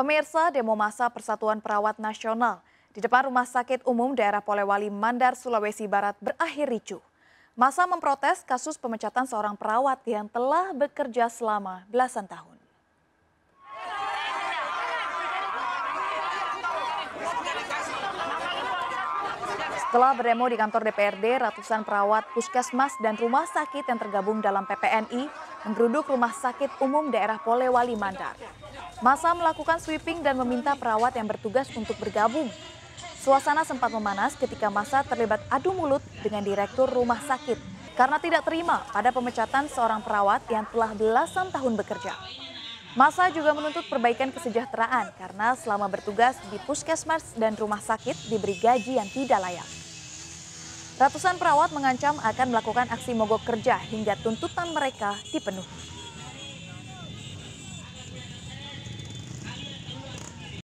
Pemirsa demo masa Persatuan Perawat Nasional di depan Rumah Sakit Umum Daerah Polewali Mandar, Sulawesi Barat berakhir ricuh. Masa memprotes kasus pemecatan seorang perawat yang telah bekerja selama belasan tahun. Setelah berdemo di kantor DPRD, ratusan perawat, puskesmas, dan rumah sakit yang tergabung dalam PPNI menggeruduk rumah sakit umum daerah Polewali Mandar. Masa melakukan sweeping dan meminta perawat yang bertugas untuk bergabung. Suasana sempat memanas ketika masa terlibat adu mulut dengan direktur rumah sakit karena tidak terima pada pemecatan seorang perawat yang telah belasan tahun bekerja. Masa juga menuntut perbaikan kesejahteraan karena selama bertugas di puskesmas dan rumah sakit diberi gaji yang tidak layak. Ratusan perawat mengancam akan melakukan aksi mogok kerja hingga tuntutan mereka dipenuhi.